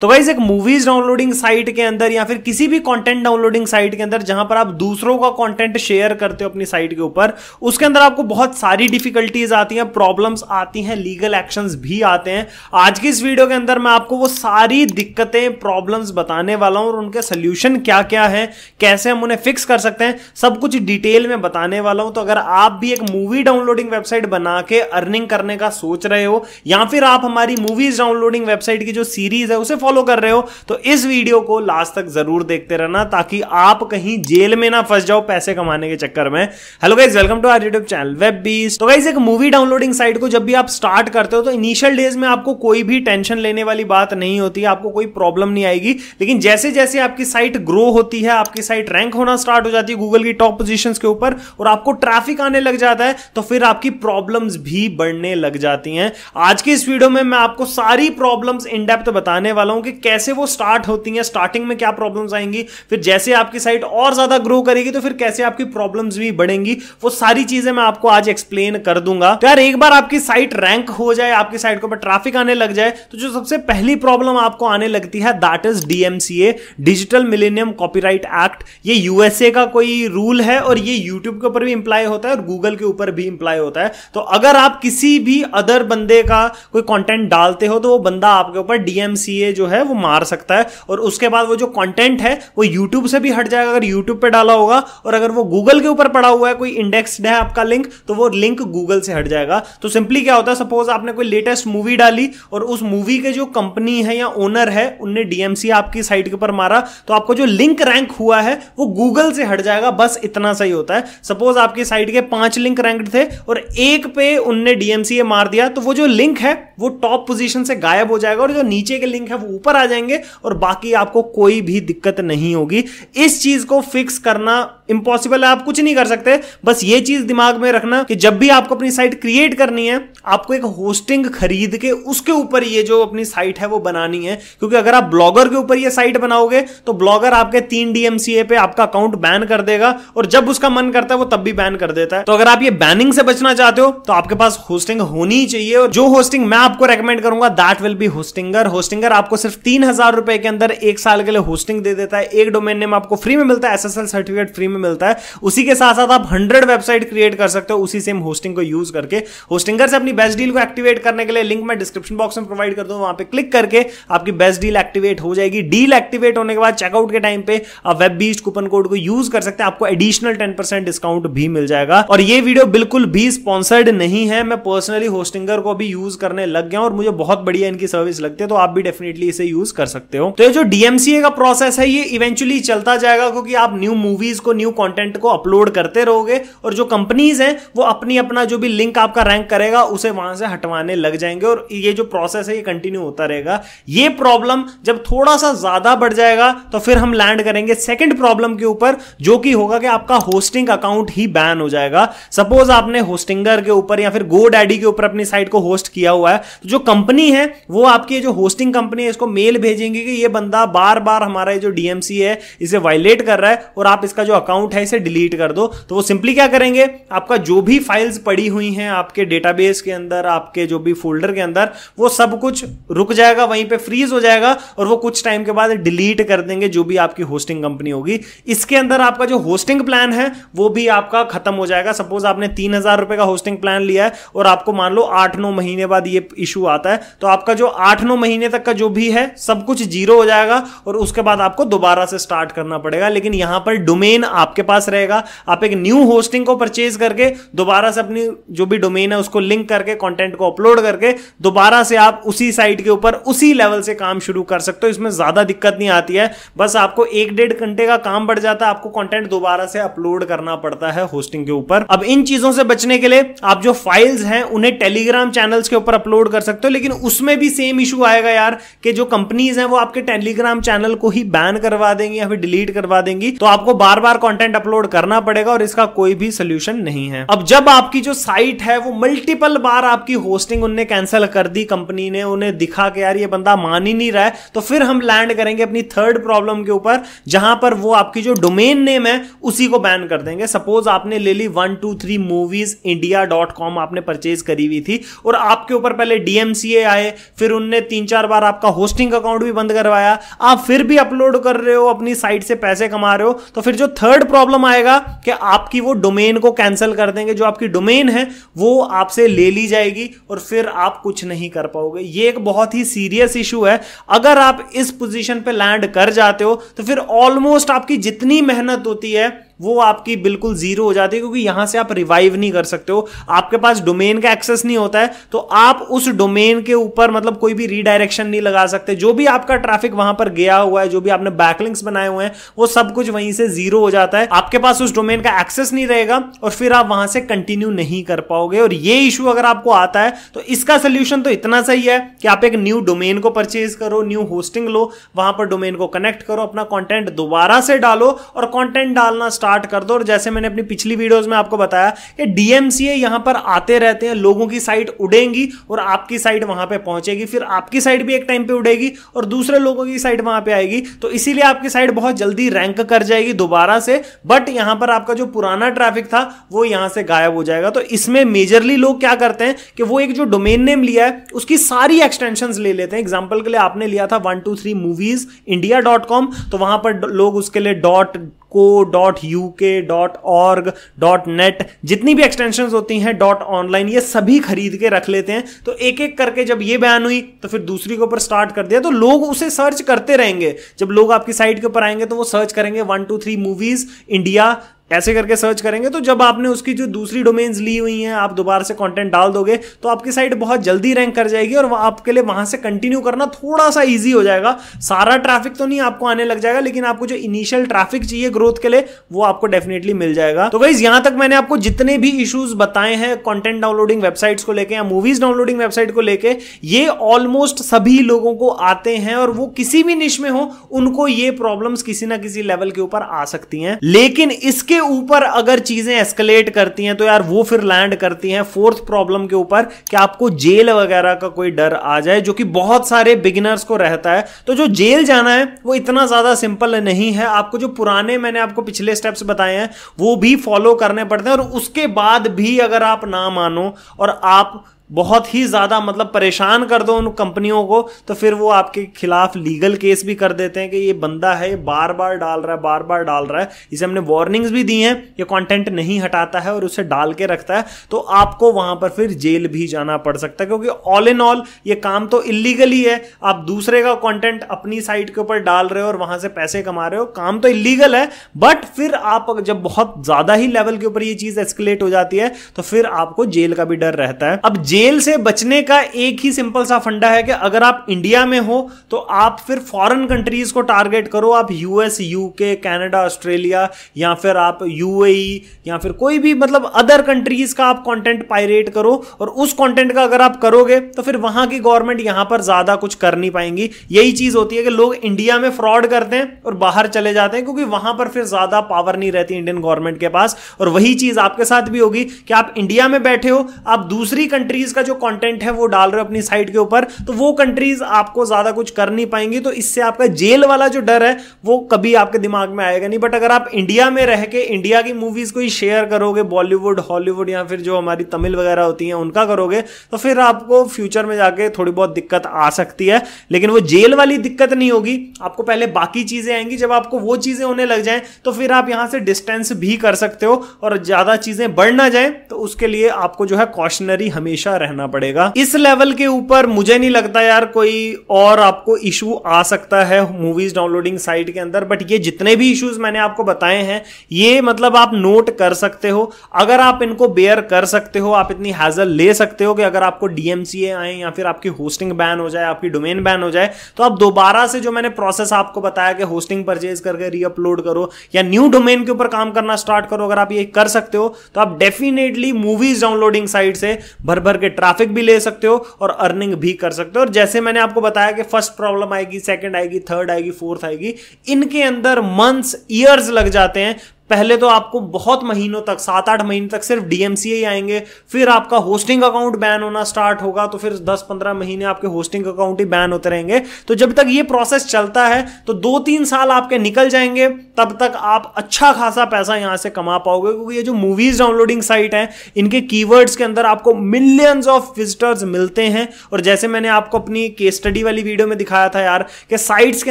तो गाइज एक movies downloading site के अंदर या फिर किसी भी कंटेंट डाउनलोडिंग साइट के अंदर जहां पर आप दूसरों का कंटेंट शेयर करते हो अपनी साइट के ऊपर उसके अंदर आपको बहुत सारी डिफिकल्टीज आती हैं प्रॉब्लम्स आती हैं लीगल एक्शंस भी आते हैं आज की इस वीडियो के अंदर मैं आपको वो सारी दिक्कतें प्रॉब्लम्स बताने वाला हूं और उनके सोल्यूशन क्या क्या है कैसे हम उन्हें फिक्स कर सकते हैं सब कुछ डिटेल में बताने वाला हूं तो अगर आप भी एक मूवी डाउनलोडिंग वेबसाइट बना के अर्निंग करने का सोच रहे हो या फिर आप हमारी मूवीज डाउनलोडिंग वेबसाइट की जो सीरीज है उसे फॉलो कर रहे हो तो इस वीडियो को लास्ट तक जरूर देखते रहना ताकि आप कहीं जेल में ना फंस जाओ पैसे कमाने के चक्कर में hello guys welcome to our YouTube channel web बीस तो गाइज एक मूवी डाउनलोडिंग साइट को जब भी आप स्टार्ट करते हो तो इनिशियल डेज में आपको कोई भी टेंशन लेने वाली बात नहीं होती आपको कोई प्रॉब्लम नहीं आएगी लेकिन जैसे जैसे आपकी साइट ग्रो होती है आपकी साइट रैंक होना स्टार्ट हो जाती है गूगल की टॉप पोजिशन के ऊपर और आपको ट्रैफिक आने लग जाता है तो फिर आपकी प्रॉब्लम्स भी बढ़ने लग जाती हैं आज की इस वीडियो में मैं आपको सारी प्रॉब्लम्स इन डेप्थ बताने वाला हूं हूं कि कैसे वो स्टार्ट होती हैं स्टार्टिंग में क्या प्रॉब्लम्स आएंगी फिर जैसे आपकी साइट और ज़्यादा ग्रो करेगी तो फिर कैसे आपकी प्रॉब्लम्स भी बढ़ेंगी वो सारी चीज़ें मैं आपको आज एक्सप्लेन कर दूंगा तो यार एक बार आपकी साइट रैंक हो जाए आपकी साइट के ऊपर ट्राफिक आने लग जाए तो जो सबसे पहली प्रॉब्लम आपको आने लगती है that is DMCA digital millennium copyright act ये यूएसए का कोई रूल है और ये यूट्यूब के ऊपर भी इंप्लाई होता है और गूगल के ऊपर भी इंप्लाई होता है तो अगर आप किसी भी अदर बंदे का कोई कंटेंट डालते हो तो वो बंदा आपके ऊपर डीएमसीए जो है वो मार सकता है और उसके बाद वो जो कंटेंट है वो यूट्यूब से भी हट जाएगा अगर यूट्यूब पे डाला होगा और अगर वो गूगल के ऊपर पड़ा हुआ है कोई इंडेक्सड है आपका लिंक तो वो लिंक गूगल से हट जाएगा तो सिंपली क्या होता है सपोज आपने कोई लेटेस्ट मूवी डाली और उस मूवी के जो कंपनी है या ओनर है उनने डीएमसी आपकी साइट के ऊपर मारा तो आपको जो लिंक रैंक हुआ है वो गूगल से हट जाएगा बस इतना सही होता है सपोज आपकी साइट के पांच लिंक रैंक्ड थे और एक पे उनने डीएमसी मार दिया तो वो जो लिंक है वो टॉप पोजीशन से गायब हो जाएगा और जो नीचे के लिंक है वो ऊपर आ जाएंगे और बाकी आपको कोई भी दिक्कत नहीं होगी इस चीज को फिक्स करना इम्पॉसिबल है आप कुछ नहीं कर सकते बस ये चीज दिमाग में रखना कि जब भी आपको अपनी साइट क्रिएट करनी है आपको एक होस्टिंग खरीद के उसके ऊपर ये जो अपनी साइट है वो बनानी है क्योंकि अगर आप ब्लॉगर के ऊपर ये साइट बनाओगे तो ब्लॉगर आपके तीन डीएमसीए पे आपका अकाउंट बैन कर देगा और जब उसका मन करता है वो तब भी बैन कर देता है तो अगर आप ये बैनिंग से बचना चाहते हो तो आपके पास होस्टिंग होनी चाहिए और जो होस्टिंग मैं आपको रेकमेंड करूंगा that will be Hostinger Hostinger आपको सिर्फ तीन हजार रुपए के अंदर एक साल के लिए होस्टिंग दे देता है एक डोमेन नेम आपको फ्री में मिलता है एस सर्टिफिकेट फ्री में में मिलता है उसी के साथ साथ आप हंड्रेड वेबसाइट क्रिएट कर सकते हो उसी सेम होस्टिंग को यूज करके होस्टिंगर से अपनी बेस्ट डील को एक्टिवेट करने के लिए लिंक मैं डिस्क्रिप्शन बॉक्स में प्रोवाइड कर दूँ वहां पे क्लिक करके आपकी बेस्ट डील एक्टिवेट हो जाएगी डील एक्टिवेट होने के बाद चेकआउट के टाइम पे आप वेब बीज कूपन कोड को यूज कर सकते हैं आपको एडिशनल टेन डिस्काउंट भी मिल जाएगा और ये वीडियो बिल्कुल भी स्पॉन्सर्ड नहीं है मैं पर्सनली होस्टिंगर को भी यूज करने लग गया और मुझे बहुत बढ़िया इनकी सर्विस लगती है तो आप भी डेफिनेटली इसे यूज कर सकते हो तो ये जो डीएमसीए का प्रोसेस है ये इवेंचुअली चलता जाएगा क्योंकि आप न्यू मूवीज को न्यू न्यू कंटेंट को अपलोड करते रहोगे और जो कंपनीज हैं वो अपनी अपना जो भी लिंक आपका रैंक करेगा उसे वहां से हटवाने लग जाएंगे और ये जो प्रोसेस है ये कंटिन्यू होता रहेगा ये प्रॉब्लम जब थोड़ा सा ज्यादा बढ़ जाएगा तो फिर हम लैंड करेंगे सेकेंड प्रॉब्लम के ऊपर जो कि होगा कि आपका होस्टिंग अकाउंट ही बैन हो जाएगा सपोज आपने होस्टिंगर के ऊपर या फिर गो डैडी के ऊपर अपनी साइट को होस्ट किया हुआ है तो जो कंपनी है वो आपकी जो होस्टिंग कंपनी है इसको मेल भेजेंगे कि ये बंदा बार बार हमारा जो डीएमसी है इसे वायलेट कर रहा है और आप इसका जो अकाउंट अकाउंट है इसे डिलीट कर दो तो वो सिंपली क्या करेंगे आपका जो भी फाइल्स पड़ी हुई हैं आपके डेटाबेस के अंदर आपके जो भी फोल्डर के अंदर वो सब कुछ रुक जाएगा वहीं पे फ्रीज हो जाएगा और वो कुछ टाइम के बाद डिलीट कर देंगे जो भी आपकी होस्टिंग कंपनी होगी इसके अंदर आपका जो होस्टिंग प्लान है वो भी आपका खत्म हो जाएगा सपोज आपने तीन हजार रुपए का होस्टिंग प्लान लिया है और आपको मान लो आठ नौ महीने बाद ये इशू आता है तो आपका जो आठ नौ महीने तक का जो भी है सब कुछ जीरो हो जाएगा और उसके बाद आपको दोबारा से स्टार्ट करना पड़ेगा लेकिन यहां पर डोमेन आप आपके पास रहेगा आप एक न्यू होस्टिंग को परचेज करके दोबारा से अपनी जो भी डोमेन है उसको लिंक करके कंटेंट को अपलोड करके दोबारा से आप उसी साइट के ऊपर उसी लेवल से काम शुरू कर सकते हो इसमें ज्यादा दिक्कत नहीं आती है बस आपको एक डेढ़ घंटे का काम बढ़ जाता है आपको कॉन्टेंट दोबारा से अपलोड करना पड़ता है होस्टिंग के ऊपर अब इन चीजों से बचने के लिए आप जो फाइल्स हैं उन्हें टेलीग्राम चैनल्स के ऊपर अपलोड कर सकते हो लेकिन उसमें भी सेम इशू आएगा यार कि जो कंपनीज हैं वो आपके टेलीग्राम चैनल को ही बैन करवा देंगी या फिर डिलीट करवा देंगी तो आपको बार बार कॉन्टेंट कंटेंट अपलोड करना पड़ेगा और इसका कोई भी सोल्यूशन नहीं है अब जब आपकी जो साइट है वो मल्टीपल बार आपकी होस्टिंग उनने कैंसिल कर दी कंपनी ने उन्हें दिखा के यार ये बंदा मान ही नहीं रहा है तो फिर हम लैंड करेंगे अपनी थर्ड प्रॉब्लम के ऊपर जहां पर वो आपकी जो डोमेन नेम है उसी को बैन कर देंगे सपोज आपने ले ली one two three movies India dot com आपने परचेज करी हुई थी और आपके ऊपर पहले डीएमसीए आए फिर उनने तीन चार बार आपका होस्टिंग अकाउंट भी बंद करवाया आप फिर भी अपलोड कर रहे हो अपनी साइट से पैसे कमा रहे हो तो फिर जो थर्ड थर्ड प्रॉब्लम आएगा कि आपकी वो डोमेन को कैंसिल कर देंगे जो आपकी डोमेन है वो आपसे ले ली जाएगी और फिर आप कुछ नहीं कर पाओगे ये एक बहुत ही सीरियस इशू है अगर आप इस पोजीशन पे लैंड कर जाते हो तो फिर ऑलमोस्ट आपकी जितनी मेहनत होती है वो आपकी बिल्कुल जीरो हो जाती है क्योंकि यहां से आप रिवाइव नहीं कर सकते हो आपके पास डोमेन का एक्सेस नहीं होता है तो आप उस डोमेन के ऊपर मतलब कोई भी रीडायरेक्शन नहीं लगा सकते जो भी आपका ट्रैफिक वहां पर गया हुआ है जो भी आपने बैकलिंक्स बनाए हुए हैं वो सब कुछ वहीं से जीरो हो जाता है आपके पास उस डोमेन का एक्सेस नहीं रहेगा और फिर आप वहां से कंटिन्यू नहीं कर पाओगे और ये इशू अगर आपको आता है तो इसका सोल्यूशन तो इतना सही है कि आप एक न्यू डोमेन को परचेज करो न्यू होस्टिंग लो वहां पर डोमेन को कनेक्ट करो अपना कॉन्टेंट दोबारा से डालो और कॉन्टेंट डालना स्टार्ट स्टार्ट कर दो और जैसे मैंने अपनी पिछली वीडियोस में आपको बताया कि डीएमसीए यहां पर आते रहते हैं लोगों की साइट उड़ेंगी और आपकी साइट वहां पे पहुंचेगी फिर आपकी साइट भी एक टाइम पे उड़ेगी और दूसरे लोगों की साइट वहां पे आएगी तो इसीलिए आपकी साइट बहुत जल्दी रैंक कर जाएगी दोबारा से बट यहां पर आपका जो पुराना ट्रैफिक था वो यहां से गायब हो जाएगा तो इसमें मेजरली लोग क्या करते हैं कि वो एक जो डोमेन नेम लिया है उसकी सारी एक्सटेंशन ले लेते हैं एग्जाम्पल के लिए आपने लिया था one two three movies India dot com तो वहां पर लोग उसके लिए dot co dot U UK के डॉट ऑर्ग डॉट नेट जितनी भी एक्सटेंशन होती हैं डॉट ऑनलाइन ये सभी खरीद के रख लेते हैं तो एक एक करके जब ये बैन हुई तो फिर दूसरी के ऊपर स्टार्ट कर दिया तो लोग उसे सर्च करते रहेंगे जब लोग आपकी साइट के ऊपर आएंगे तो वो सर्च करेंगे one two three movies India ऐसे करके सर्च करेंगे तो जब आपने उसकी जो दूसरी डोमेन्स ली हुई हैं आप दोबारा से कंटेंट डाल दोगे तो आपकी साइट बहुत जल्दी रैंक कर जाएगी और आपके लिए वहां से कंटिन्यू करना थोड़ा सा ईजी हो जाएगा सारा ट्रैफिक तो नहीं आपको आने लग जाएगा लेकिन आपको जो इनिशियल ट्रैफिक चाहिए ग्रोथ के लिए वो आपको डेफिनेटली मिल जाएगा तो गाइज यहां तक मैंने आपको जितने भी इशूज बताए हैं कॉन्टेंट डाउनलोडिंग वेबसाइट्स को लेकर या मूवीज डाउनलोडिंग वेबसाइट को लेकर ये ऑलमोस्ट सभी लोगों को आते हैं और वो किसी भी निश में हो उनको ये प्रॉब्लम किसी ना किसी लेवल के ऊपर आ सकती है लेकिन इसके ऊपर अगर चीजें एस्केलेट करती हैं तो यार वो फिर लैंड करती हैं फोर्थ प्रॉब्लम के ऊपर कि आपको जेल वगैरह का कोई डर आ जाए जो कि बहुत सारे बिगिनर्स को रहता है तो जो जेल जाना है वो इतना ज्यादा सिंपल नहीं है आपको जो पुराने मैंने आपको पिछले स्टेप्स बताए हैं वो भी फॉलो करने पड़ते हैं और उसके बाद भी अगर आप ना मानो और आप बहुत ही ज़्यादा मतलब परेशान कर दो उन कंपनियों को तो फिर वो आपके खिलाफ लीगल केस भी कर देते हैं कि ये बंदा है ये बार बार डाल रहा है बार बार डाल रहा है इसे हमने वार्निंग्स भी दी हैं ये कंटेंट नहीं हटाता है और उसे डाल के रखता है तो आपको वहाँ पर फिर जेल भी जाना पड़ सकता है क्योंकि ऑल इन ऑल ये काम तो इलीगल ही है आप दूसरे का कॉन्टेंट अपनी साइट के ऊपर डाल रहे हो और वहाँ से पैसे कमा रहे हो काम तो इलीगल है बट फिर आप जब बहुत ज़्यादा ही लेवल के ऊपर ये चीज़ एस्केलेट हो जाती है तो फिर आपको जेल का भी डर रहता है अब जेल जेल से बचने का एक ही सिंपल सा फंडा है कि अगर आप इंडिया में हो तो आप फिर फॉरेन कंट्रीज को टारगेट करो आप यूएस यूके कनाडा ऑस्ट्रेलिया या फिर आप यूएई e, या फिर कोई भी मतलब अदर कंट्रीज का आप कंटेंट पायरेट करो और उस कंटेंट का अगर आप करोगे तो फिर वहां की गवर्नमेंट यहां पर ज्यादा कुछ कर नहीं पाएंगी यही चीज होती है कि लोग इंडिया में फ्रॉड करते हैं और बाहर चले जाते हैं क्योंकि वहां पर फिर ज्यादा पावर नहीं रहती इंडियन गवर्नमेंट के पास और वही चीज आपके साथ भी होगी कि आप इंडिया में बैठे हो आप दूसरी कंट्रीज कंट्रीज का जो कंटेंट है वो डाल रहे हो अपनी साइट के ऊपर तो वो कंट्रीज आपको ज्यादा कुछ कर नहीं पाएंगी तो इससे आपका जेल वाला जो डर है वो कभी आपके दिमाग में आएगा नहीं बट अगर आप इंडिया में रह के इंडिया की मूवीज को ही शेयर करोगे बॉलीवुड हॉलीवुड या फिर जो हमारी तमिल वगैरह होती हैं उनका करोगे तो फिर आपको फ्यूचर में जाके थोड़ी बहुत दिक्कत आ सकती है लेकिन वो जेल वाली दिक्कत नहीं होगी आपको पहले बाकी चीजें आएंगी जब आपको वो चीजें होने लग जाए तो फिर आप यहां से डिस्टेंस भी कर सकते हो और ज्यादा चीजें बढ़ ना जाए तो उसके लिए आपको जो है कॉशनरी हमेशा का रहना पड़ेगा इस लेवल के ऊपर मुझे नहीं लगता यार कोई और आपको इशू आ सकता है मूवीज डाउनलोडिंग साइट के अंदर बट ये जितने भी इश्यूज मैंने आपको बताए हैं ये मतलब आप नोट कर सकते हो अगर आप इनको बेयर कर सकते हो आप इतनी हैजल ले सकते हो कि अगर आपको डीएमसीए आए या फिर आपकी होस्टिंग बैन हो जाए आपकी डोमेन बैन हो जाए तो आप दोबारा से जो मैंने प्रोसेस आपको बताया कि होस्टिंग परचेज करके रीअपलोड करो या न्यू डोमेन के ऊपर काम करना स्टार्ट करो अगर आप ये कर सकते हो तो आप डेफिनेटली मूवीज डाउनलोडिंग साइट से भर भर के पे ट्रैफिक भी ले सकते हो और अर्निंग भी कर सकते हो और जैसे मैंने आपको बताया कि फर्स्ट प्रॉब्लम आएगी सेकंड आएगी थर्ड आएगी फोर्थ आएगी इनके अंदर मंथ्स ईयर्स लग जाते हैं पहले तो आपको बहुत महीनों तक सात आठ महीने तक सिर्फ डीएमसीए ही आएंगे फिर आपका होस्टिंग अकाउंट बैन होना स्टार्ट होगा तो फिर दस पंद्रह महीने आपके होस्टिंग अकाउंट ही बैन होते रहेंगे तो जब तक ये प्रोसेस चलता है तो दो तीन साल आपके निकल जाएंगे तब तक आप अच्छा खासा पैसा यहां से कमा पाओगे क्योंकि ये जो मूवीज डाउनलोडिंग साइट है इनके कीवर्ड्स के अंदर आपको मिलियंस ऑफ विजिटर्स मिलते हैं और जैसे मैंने आपको अपनी केस स्टडी वाली वीडियो में दिखाया था यार कि साइट्स के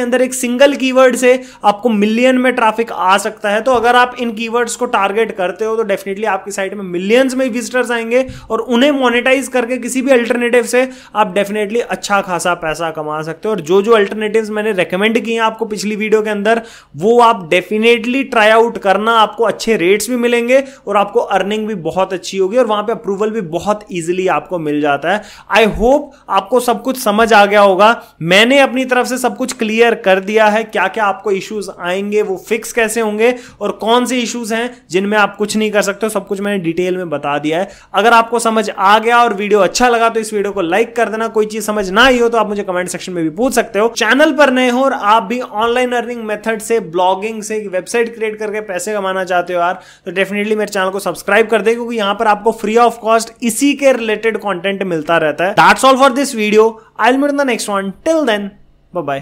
अंदर एक सिंगल कीवर्ड से आपको मिलियन में ट्रैफिक आ सकता है तो अगर आप आप इन कीवर्ड्स को टारगेट करते हो तो डेफिनेटली आपकी साइट में मिलियंस में विजिटर्स आएंगे और उन्हें मोनिटाइज करके किसी भी अल्टरनेटिव से आप डेफिनेटली अच्छा खासा पैसा कमा सकते हो और जो जो अल्टरनेटिव मैंने रिकमेंड किए आपको पिछली वीडियो के अंदर वो आप डेफिनेटली ट्राई आउट करना आपको अच्छे रेट्स भी मिलेंगे और आपको अर्निंग भी बहुत अच्छी होगी और वहां पर अप्रूवल भी बहुत ईजिली आपको मिल जाता है आई होप आपको सब कुछ समझ आ गया होगा मैंने अपनी तरफ से सब कुछ क्लियर कर दिया है क्या क्या आपको इश्यूज आएंगे वो फिक्स कैसे होंगे और कौन कौन से इश्यूज हैं जिनमें आप कुछ नहीं कर सकते हो सब कुछ मैंने डिटेल में बता दिया है अगर आपको समझ आ गया और वीडियो अच्छा लगा तो इस वीडियो को लाइक कर देना कोई चीज समझ ना आई हो तो आप मुझे कमेंट सेक्शन में भी पूछ सकते हो चैनल पर नए हो और आप भी ऑनलाइन अर्निंग मेथड से ब्लॉगिंग से वेबसाइट क्रिएट करके पैसे कमाना चाहते हो यार तो डेफिनेटली मेरे चैनल को सब्सक्राइब कर दे क्योंकि यहां पर आपको फ्री ऑफ कॉस्ट इसी के रिलेटेड कॉन्टेंट मिलता रहता है that's all for this video I will meet the next one till then bye